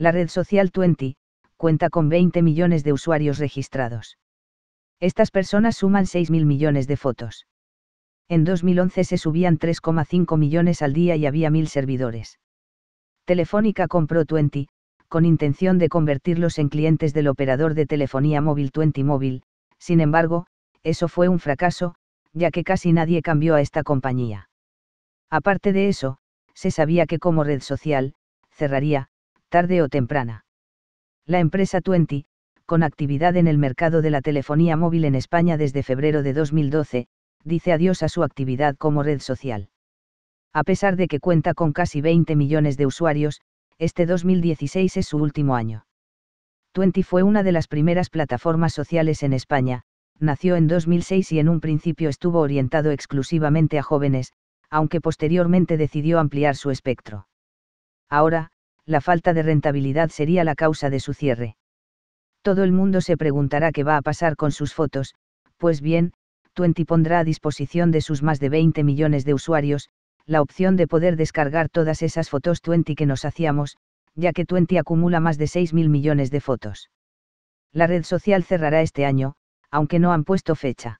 La red social 20 cuenta con 20 millones de usuarios registrados. Estas personas suman mil millones de fotos. En 2011 se subían 3,5 millones al día y había 1.000 servidores. Telefónica compró 20, con intención de convertirlos en clientes del operador de telefonía móvil 20 Móvil, sin embargo, eso fue un fracaso, ya que casi nadie cambió a esta compañía. Aparte de eso, se sabía que como red social, cerraría, tarde o temprana. La empresa Twenty, con actividad en el mercado de la telefonía móvil en España desde febrero de 2012, dice adiós a su actividad como red social. A pesar de que cuenta con casi 20 millones de usuarios, este 2016 es su último año. Twenty fue una de las primeras plataformas sociales en España, nació en 2006 y en un principio estuvo orientado exclusivamente a jóvenes, aunque posteriormente decidió ampliar su espectro. Ahora, la falta de rentabilidad sería la causa de su cierre. Todo el mundo se preguntará qué va a pasar con sus fotos, pues bien, Twenty pondrá a disposición de sus más de 20 millones de usuarios, la opción de poder descargar todas esas fotos Twenty que nos hacíamos, ya que Twenty acumula más de 6 mil millones de fotos. La red social cerrará este año, aunque no han puesto fecha.